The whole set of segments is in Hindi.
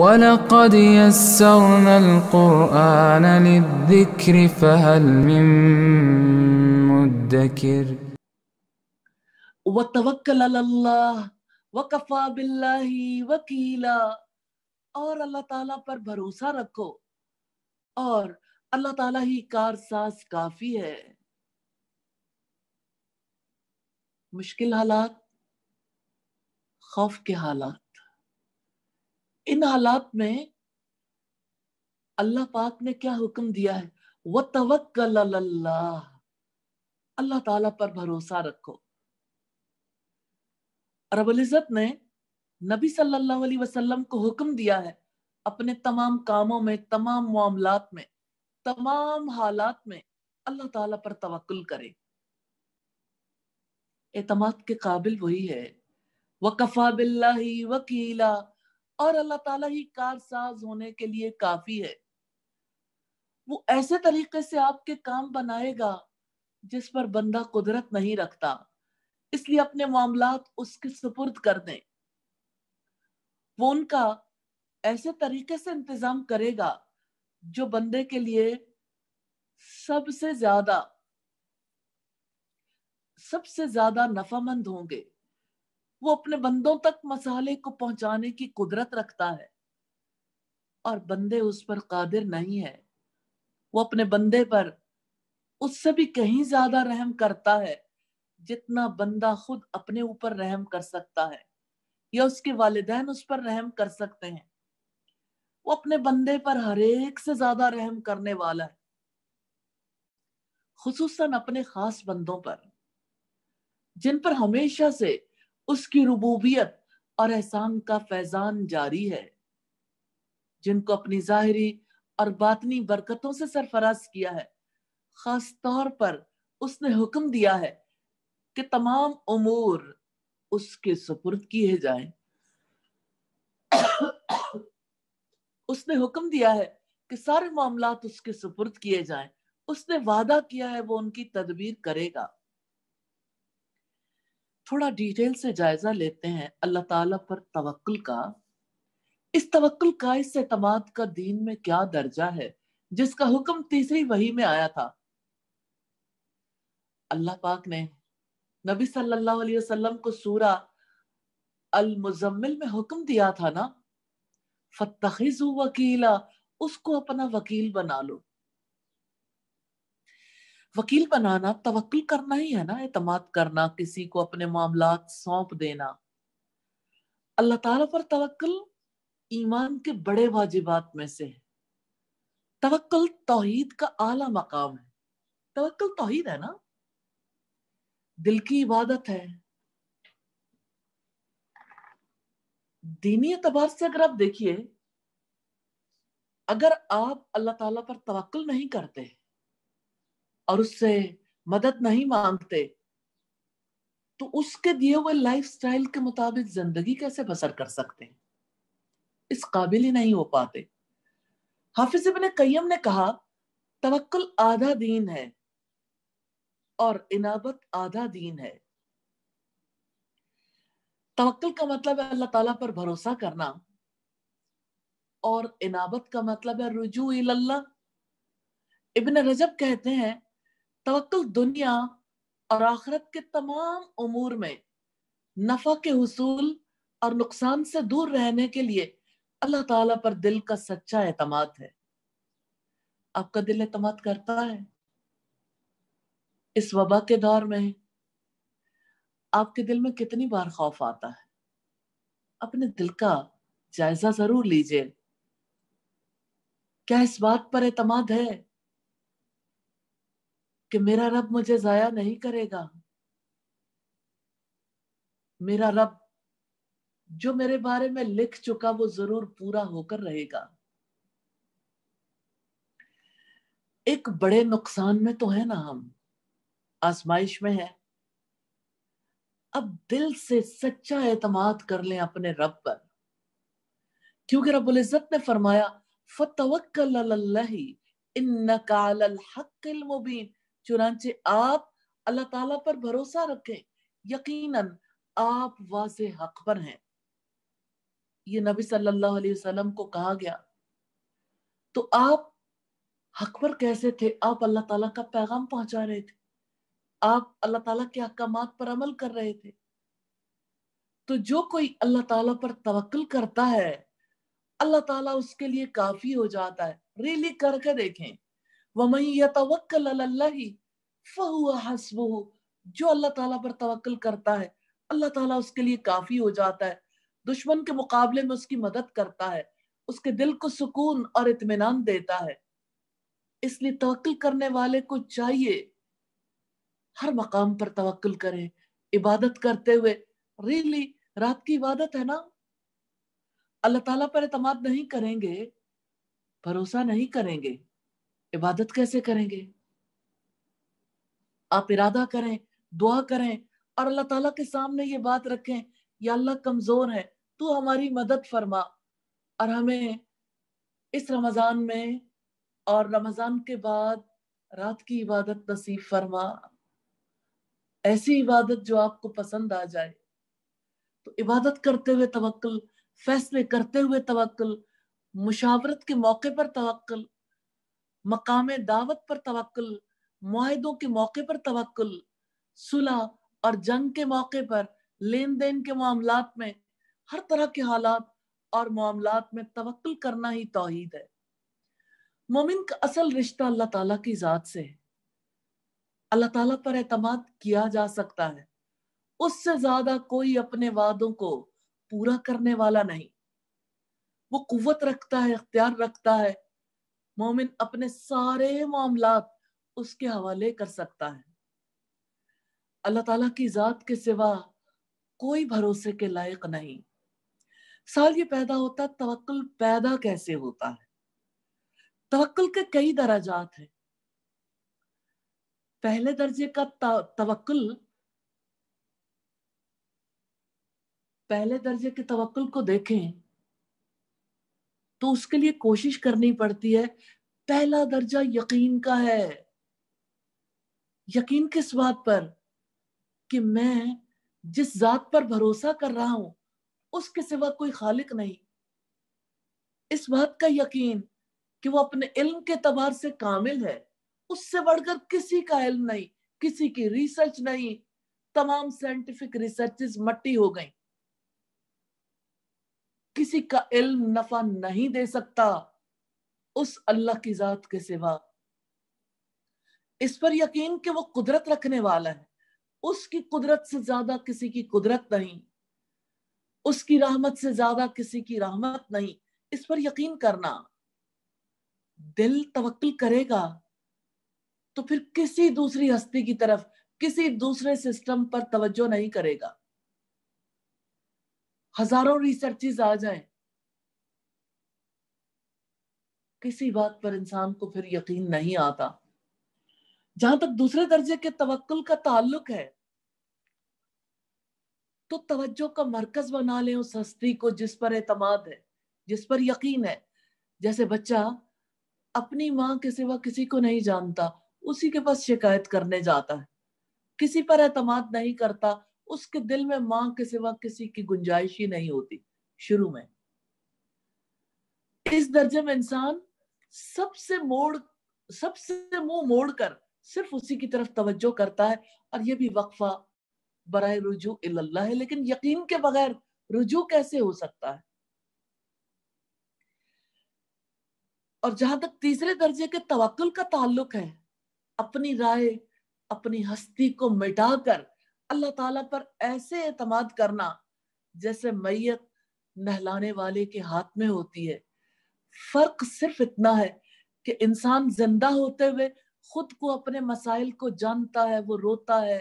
ولقد يسرنا القرآن للذكر فهل من مدكر وتوكل على الله وكفى بالله وكيلا اور اللہ تعالى پر بھروسہ رکھو اور اللہ تعالیٰ ہی کار کافی ہے مشکل حالات خوف کے حالات इन हालात में अल्लाह पाक ने क्या हुक्म दिया है व तवक्कल अल्लाह ताला पर भरोसा रखो रबुल इज़्ज़त ने नबी सल्लल्लाहु अलैहि वसल्लम को हुक्म दिया है अपने तमाम कामों में तमाम मामलात में तमाम हालात में अल्लाह ताला पर तवक्ल करे एतमाद के काबिल वही है वकफा बिल्लाही वकीला और अल्लाह ताला ही कारसाज होने के लिए काफी है वो ऐसे तरीके से आपके काम बनाएगा जिस पर बंदा कुदरत नहीं रखता इसलिए अपने मामलात उसके सुपुर्द कर दें वो उनका ऐसे तरीके से इंतजाम करेगा जो बंदे के लिए सबसे ज्यादा सबसे ज्यादा नफामंद होंगे वो अपने बंदों तक मसाले को पहुंचाने की कुदरत रखता है और बंदे उस पर कादिर नहीं है वो अपने बंदे पर उससे भी कहीं ज्यादा रहम करता है जितना बंदा खुद अपने ऊपर रहम कर सकता है या उसके वालदेन उस पर रहम कर सकते हैं वो अपने बंदे पर हरेक से ज्यादा रहम करने वाला है खसूस अपने खास बंदों पर जिन पर हमेशा से उसकी रबूबियत और एहसान का फैजान जारी है जिनको अपनी ज़ाहरी और बातनी बरकतों से सरफराज किया है खास तौर पर उसने हुक्म दिया है कि तमाम उमूर उसके सुपुर्द किए जाएं उसने हुक्म दिया है कि सारे मामला उसके सुपुर्द किए जाएं उसने वादा किया है वो उनकी तदबीर करेगा थोड़ा डिटेल से जायजा लेते हैं अल्लाह ताला पर तवक्ल का इस तवक्ल का इस एतमाद का दीन में क्या दर्जा है जिसका हुक्म तीसरी वही में आया था अल्लाह पाक ने नबी सल्लल्लाहु अलैहि वसल्लम को सूरा अल मुजम्मिल में हुक्म दिया था ना फतखिज वकीला उसको अपना वकील बना लो वकील बनाना तवक्ल करना ही है ना एतमाद करना किसी को अपने मामला सौंप देना अल्लाह ताला पर तवक्ल ईमान के बड़े वाजिबात में से है तवक्ल तोहीद का आला मकाम है तवक्ल तोहीद है ना दिल की इबादत है दीनी एतबार से अगर आप देखिए अगर आप अल्लाह ताला पर तवक्ल नहीं करते और उससे मदद नहीं मांगते तो उसके दिए हुए लाइफ स्टाइल के मुताबिक जिंदगी कैसे बसर कर सकते हैं इस काबिल ही नहीं हो पाते हाफिज इबन कयम ने कहा तवक्ल आधा दीन है और इनाबत आधा दीन है तवक्ल का मतलब है अल्लाह ताला पर भरोसा करना और इनाबत का मतलब है रुजू इल्लाह रजब कहते हैं तवक्ल दुनिया और आखरत के तमाम उमूर में नफा के हसूल और नुकसान से दूर रहने के लिए अल्लाह ताला पर दिल का सच्चा एतमाद है आपका दिल एतमाद करता है इस वबा के दौर में आपके दिल में कितनी बार खौफ आता है अपने दिल का जायजा जरूर लीजिए क्या इस बात पर एतमाद है कि मेरा रब मुझे जाया नहीं करेगा मेरा रब जो मेरे बारे में लिख चुका वो जरूर पूरा होकर रहेगा एक बड़े नुकसान में तो है ना हम आजमाइश में है अब दिल से सच्चा एतमाद कर ले अपने रब पर क्योंकि रबुल इज़्ज़त ने फरमाया फतवक्कल मुबीन चुनाचे आप अल्लाह ताला पर भरोसा रखें यकीनन आप वाज हक पर हैं ये नबी सल्लल्लाहु अलैहि वसल्लम को कहा गया तो आप हक पर कैसे थे आप अल्लाह ताला का पैगाम पहुंचा रहे थे आप अल्लाह ताला के अहकाम पर अमल कर रहे थे तो जो कोई अल्लाह ताला पर तवक्ल करता है अल्लाह ताला उसके लिए काफी हो जाता है रियली करके देखें वमई हसबह जो अल्लाह ताला पर तवक्ल करता है अल्लाह ताला उसके लिए काफी हो जाता है दुश्मन के मुकाबले में उसकी मदद करता है उसके दिल को सुकून और इतमान देता है इसलिए तवक्ल करने वाले को चाहिए हर मकाम पर तवक्ल करें इबादत करते हुए रियली रात की इबादत है ना अल्लाह ताला पर एतमाद नहीं करेंगे भरोसा नहीं करेंगे इबादत कैसे करेंगे आप इरादा करें दुआ करें और अल्लाह ताला के सामने ये बात रखें या अल्लाह कमजोर है तू हमारी मदद फरमा और हमें इस रमज़ान में और रमज़ान के बाद रात की इबादत नसीब फरमा ऐसी इबादत जो आपको पसंद आ जाए तो इबादत करते हुए तवक्ल फैसले करते हुए तवक्ल मुशावरत के मौके पर तवक्ल मकाम दावत पर तवक्ल माहों के मौके पर तवक्ल सुलह और जंग के मौके पर लेन देन के मामला में हर तरह के हालात और मामला में तवक्ल करना ही तोहद है मोमिन का असल रिश्ता अल्लाह तला की ज़ात से है अल्लाह तला पर एतमाद किया जा सकता है उससे ज्यादा कोई अपने वादों को पूरा करने वाला नहीं वो कुत रखता है अख्तियार रखता है मोमिन अपने सारे मामला उसके हवाले कर सकता है अल्लाह ताला की जात के सिवा कोई भरोसे के लायक नहीं साल ये पैदा होता तवक्ल पैदा कैसे होता है तवक्ल के कई दराजात हैं पहले दर्जे का तवक्ल पहले दर्जे के तवक्ल को देखें तो उसके लिए कोशिश करनी पड़ती है पहला दर्जा यकीन का है यकीन किस बात पर कि मैं जिस जात पर भरोसा कर रहा हूं उसके सिवा कोई खालिक नहीं इस बात का यकीन कि वो अपने इल्म के तबार से कामिल है उससे बढ़कर किसी का इल्म नहीं किसी की रिसर्च नहीं तमाम साइंटिफिक रिसर्चेस मट्टी हो गई किसी का इल्म नफा नहीं दे सकता उस अल्लाह की जात के सिवा इस पर यकीन कि वो कुदरत रखने वाला है उसकी कुदरत से ज्यादा किसी की कुदरत नहीं उसकी रहमत से ज्यादा किसी की रहमत नहीं इस पर यकीन करना दिल तवक्ल करेगा तो फिर किसी दूसरी हस्ती की तरफ किसी दूसरे सिस्टम पर तवज्जो नहीं करेगा हजारों रिसर्चेज आ जाएं किसी बात पर इंसान को फिर यकीन नहीं आता जहां तक दूसरे दर्जे के तवक्कुल का ताल्लुक है तो तवज्जो का मरकज बना ले उस हस्ती को जिस पर एतमाद है जिस पर यकीन है जैसे बच्चा अपनी मां के सिवा किसी को नहीं जानता उसी के पास शिकायत करने जाता है किसी पर एतमाद नहीं करता उसके दिल में मां के सिवा किसी की गुंजाइश ही नहीं होती शुरू में इस दर्जे में इंसान सबसे मोड़ सबसे मुंह मोड़ कर सिर्फ उसी की तरफ तवज्जो करता है और यह भी वक्फा बरए रुजू इल्लाह है लेकिन यकीन के बगैर रुजू कैसे हो सकता है और जहां तक तीसरे दर्जे के तवक्ल का ताल्लुक है अपनी राय अपनी हस्ती को मिटाकर अल्लाह ताला पर ऐसे एतमाद करना जैसे मैयत नहलाने वाले के हाथ में होती है फर्क सिर्फ इतना है कि इंसान जिंदा होते हुए खुद को अपने मसाइल को जानता है वो रोता है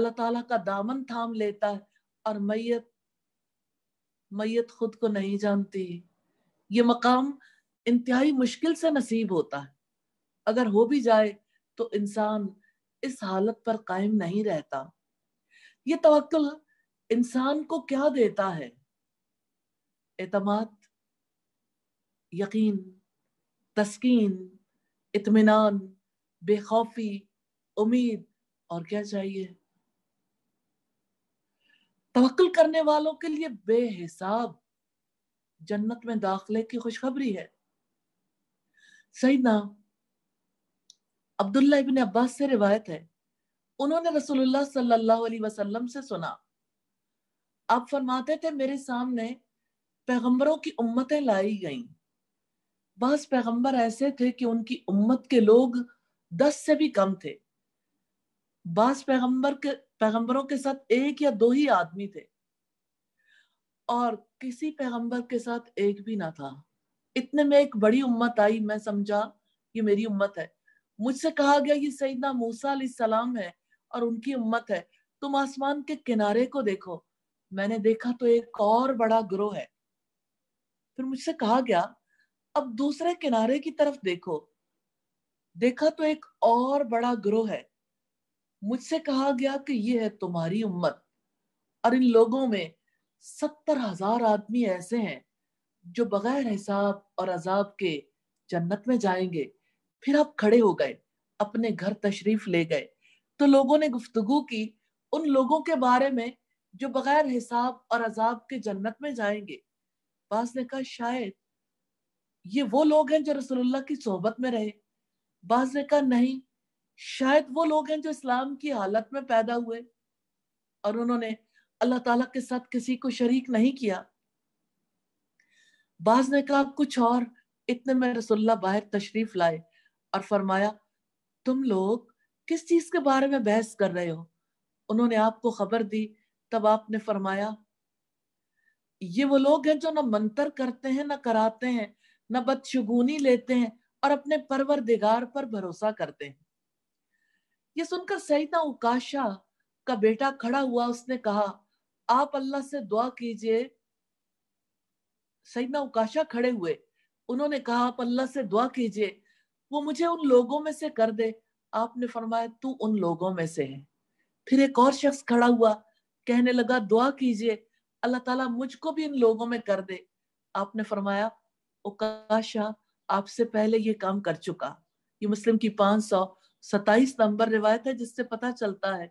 अल्लाह ताला का दामन थाम लेता है और मैयत मैयत खुद को नहीं जानती ये मकाम इंतहाई मुश्किल से नसीब होता है अगर हो भी जाए तो इंसान इस हालत पर कायम नहीं रहता ये तवक्ल इंसान को क्या देता है एतमाद यकीन तस्कीन इतमान बेखौफी उम्मीद और क्या चाहिए तवक्ल करने वालों के लिए बेहिसाब जन्नत में दाखिले की खुशखबरी है सही ना अब्दुल्ला इबन अब्बास से रिवायत है उन्होंने रसूलुल्लाह सल्लल्लाहु अलैहि वसल्लम से सुना आप फरमाते थे मेरे सामने पैगंबरों की उम्मतें लाई गईं बस पैगंबर ऐसे थे कि उनकी उम्मत के लोग दस से भी कम थे बास पैगंबर के पैगंबरों के साथ एक या दो ही आदमी थे और किसी पैगंबर के साथ एक भी ना था इतने में एक बड़ी उम्मत आई मैं समझा ये मेरी उम्मत है मुझसे कहा गया ये सईदना मूसा सलाम है और उनकी उम्मत है तुम आसमान के किनारे को देखो मैंने देखा तो एक और बड़ा ग्रोह है फिर मुझसे कहा गया अब दूसरे किनारे की तरफ देखो देखा तो एक और बड़ा ग्रोह है मुझसे कहा गया कि यह है तुम्हारी उम्मत और इन लोगों में सत्तर हजार आदमी ऐसे हैं जो बगैर हिसाब और अजाब के जन्नत में जाएंगे फिर आप खड़े हो गए अपने घर तशरीफ ले गए तो लोगों ने गुफ्तगु की उन लोगों के बारे में जो बगैर हिसाब और अजाब के जन्नत में जाएंगे बास ने कहा शायद ये वो लोग हैं जो रसोल्ला की सोहबत में रहे बास ने कहा नहीं शायद वो लोग हैं जो इस्लाम की हालत में पैदा हुए और उन्होंने अल्लाह ताला के साथ किसी को शरीक नहीं किया बाज ने कहा कुछ और इतने में रसुल्ला बाहर तशरीफ लाए और फरमाया तुम लोग किस चीज के बारे में बहस कर रहे हो उन्होंने आपको खबर दी तब आपने फरमाया ये वो लोग हैं जो ना मंतर करते हैं ना कराते हैं ना बदशगुनी लेते हैं और अपने परवर दिगार पर भरोसा करते हैं ये सुनकर सईदा उकाशा का बेटा खड़ा हुआ उसने कहा आप अल्लाह से दुआ कीजिए सईदा उकाशा खड़े हुए उन्होंने कहा आप अल्लाह से दुआ कीजिए वो मुझे उन लोगों में से कर दे आपने फरमाया तू उन लोगों में से है फिर एक और शख्स खड़ा हुआ कहने लगा दुआ कीजिए अल्लाह ताला मुझको भी इन लोगों में कर दे आपने फरमाया उकाशा आपसे पहले ये काम कर चुका ये मुस्लिम की पांच सौ सताइस नंबर रिवायत है जिससे पता चलता है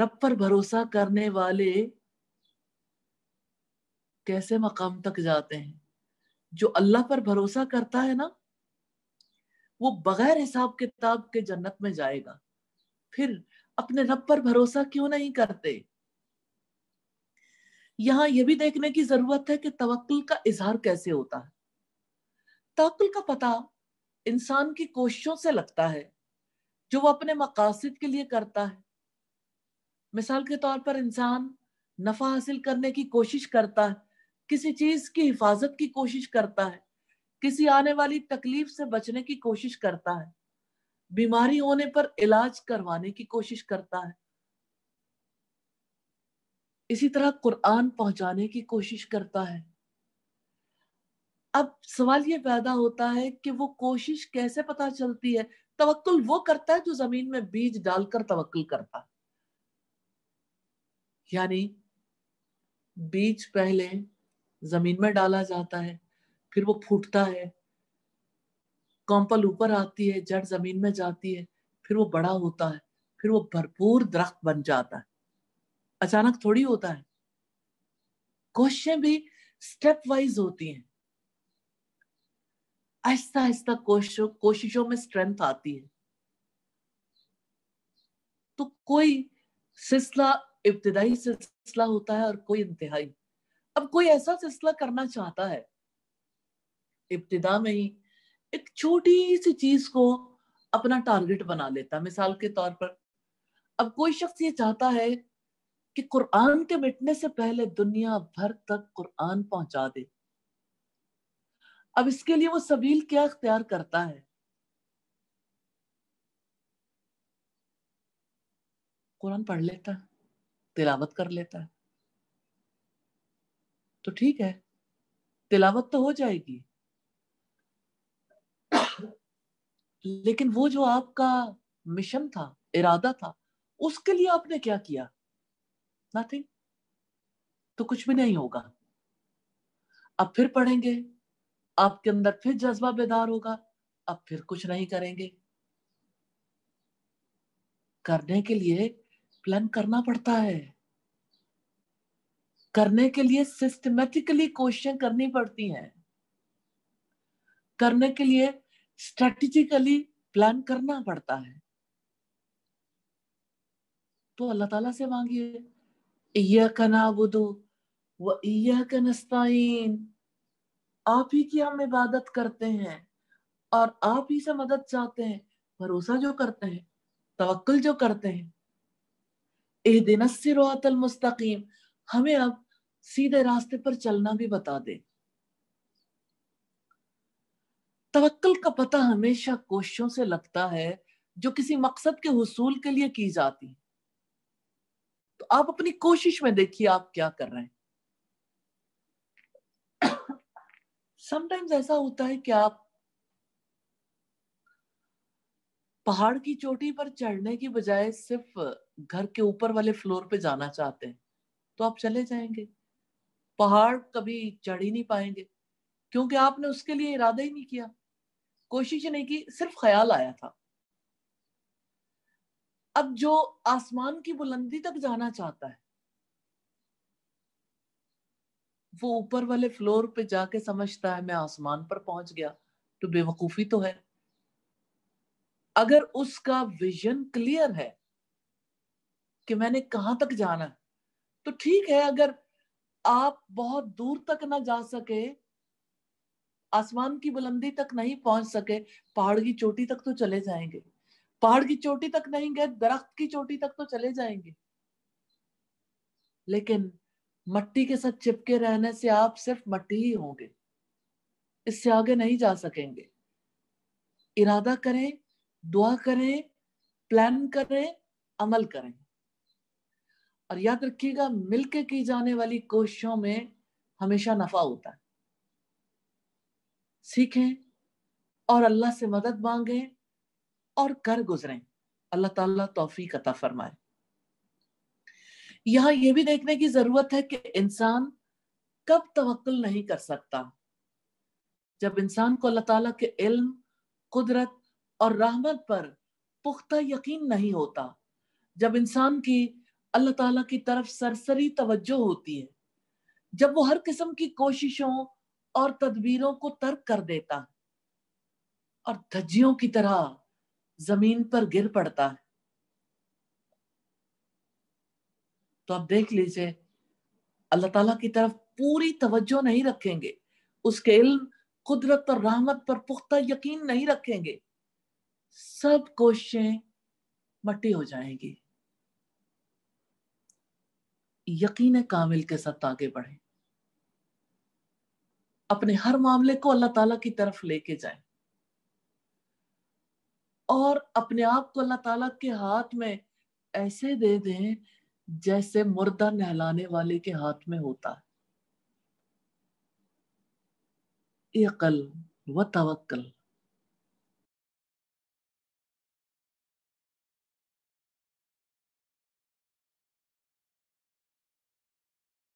रब पर भरोसा करने वाले कैसे मकाम तक जाते हैं जो अल्लाह पर भरोसा करता है ना वो बगैर हिसाब किताब के जन्नत में जाएगा फिर अपने रब पर भरोसा क्यों नहीं करते यहां यह भी देखने की जरूरत है कि तवक्ल का इजहार कैसे होता है तवक्ल का पता इंसान की कोशिशों से लगता है जो वो अपने मकासद के लिए करता है मिसाल के तौर पर इंसान नफा हासिल करने की कोशिश करता है किसी चीज की हिफाजत की कोशिश करता है किसी आने वाली तकलीफ से बचने की कोशिश करता है बीमारी होने पर इलाज करवाने की कोशिश करता है इसी तरह कुरान पहुंचाने की कोशिश करता है अब सवाल ये पैदा होता है कि वो कोशिश कैसे पता चलती है तवक्ल वो करता है जो जमीन में बीज डालकर तवक्ल करता है यानी बीज पहले जमीन में डाला जाता है फिर वो फूटता है कॉम्पल ऊपर आती है जड़ जमीन में जाती है फिर वो बड़ा होता है फिर वो भरपूर दरख्त बन जाता है अचानक थोड़ी होता है कोशिशें भी स्टेप वाइज होती हैं आहिस्ता आहिस्ता कोशिशों कोशिशों में स्ट्रेंथ आती है तो कोई सिलसिला इब्तदाई सिलसिला होता है और कोई इंतहाई अब कोई ऐसा सिलसिला करना चाहता है इब्तदा में ही एक छोटी सी चीज को अपना टारगेट बना लेता मिसाल के तौर पर अब कोई शख्स ये चाहता है कि कुरान के मिटने से पहले दुनिया भर तक कुरान पहुंचा दे अब इसके लिए वो सबील क्या अख्तियार करता है कुरान पढ़ लेता है तिलावत कर लेता है तो ठीक है तिलावत तो हो जाएगी लेकिन वो जो आपका मिशन था इरादा था उसके लिए आपने क्या किया नथिंग तो कुछ भी नहीं होगा अब फिर पढ़ेंगे आपके अंदर फिर जज्बा बेदार होगा अब फिर कुछ नहीं करेंगे करने के लिए प्लान करना पड़ता है करने के लिए सिस्टमेटिकली क्वेश्चन करनी पड़ती हैं करने के लिए स्ट्रेटेजिकली प्लान करना पड़ता है तो अल्लाह ताला से मांगिए आप ही की हम इबादत करते हैं और आप ही से मदद चाहते हैं भरोसा जो करते हैं तवक्ल जो करते हैं ए दिन मुस्तकीम हमें अब सीधे रास्ते पर चलना भी बता दे तवक्ल का पता हमेशा कोशिशों से लगता है जो किसी मकसद के हुसूल के लिए की जाती तो आप अपनी कोशिश में देखिए आप क्या कर रहे हैं समटाइम्स ऐसा होता है कि आप पहाड़ की चोटी पर चढ़ने की बजाय सिर्फ घर के ऊपर वाले फ्लोर पे जाना चाहते हैं तो आप चले जाएंगे पहाड़ कभी चढ़ ही नहीं पाएंगे क्योंकि आपने उसके लिए इरादा ही नहीं किया कोशिश नहीं की सिर्फ ख्याल आया था अब जो आसमान की बुलंदी तक जाना चाहता है वो ऊपर वाले फ्लोर पे जाके समझता है मैं आसमान पर पहुंच गया तो बेवकूफी तो है अगर उसका विजन क्लियर है कि मैंने कहां तक जाना तो ठीक है अगर आप बहुत दूर तक ना जा सके आसमान की बुलंदी तक नहीं पहुंच सके पहाड़ की चोटी तक तो चले जाएंगे पहाड़ की चोटी तक नहीं गए दरख्त की चोटी तक तो चले जाएंगे लेकिन मट्टी के साथ चिपके रहने से आप सिर्फ मट्टी ही होंगे इससे आगे नहीं जा सकेंगे इरादा करें दुआ करें प्लान करें अमल करें और याद रखिएगा मिलके की जाने वाली कोशिशों में हमेशा नफा होता है सीखें और अल्लाह से मदद मांगें और कर गुजरें अल्लाह ताला तौफीक अता फरमाए यहां यह भी देखने की जरूरत है कि इंसान कब तवक्ल नहीं कर सकता जब इंसान को अल्लाह ताला के इल्म कुदरत और रहमत पर पुख्ता यकीन नहीं होता जब इंसान की अल्लाह ताला की तरफ सरसरी तवज्जो होती है जब वो हर किस्म की कोशिशों और तदबीरों को तर्क कर देता है और धज्जियों की तरह जमीन पर गिर पड़ता है तो आप देख लीजिए अल्लाह ताला की तरफ पूरी तवज्जो नहीं रखेंगे उसके इल्म कुदरत और रहमत पर पुख्ता यकीन नहीं रखेंगे सब कोशिशें मट्टी हो जाएंगी यकीन कामिल के साथ आगे बढ़ें अपने हर मामले को अल्लाह ताला की तरफ लेके जाएं और अपने आप को अल्लाह ताला के हाथ में ऐसे दे दें जैसे मुर्दा नहलाने वाले के हाथ में होता है अकल व तवक्ल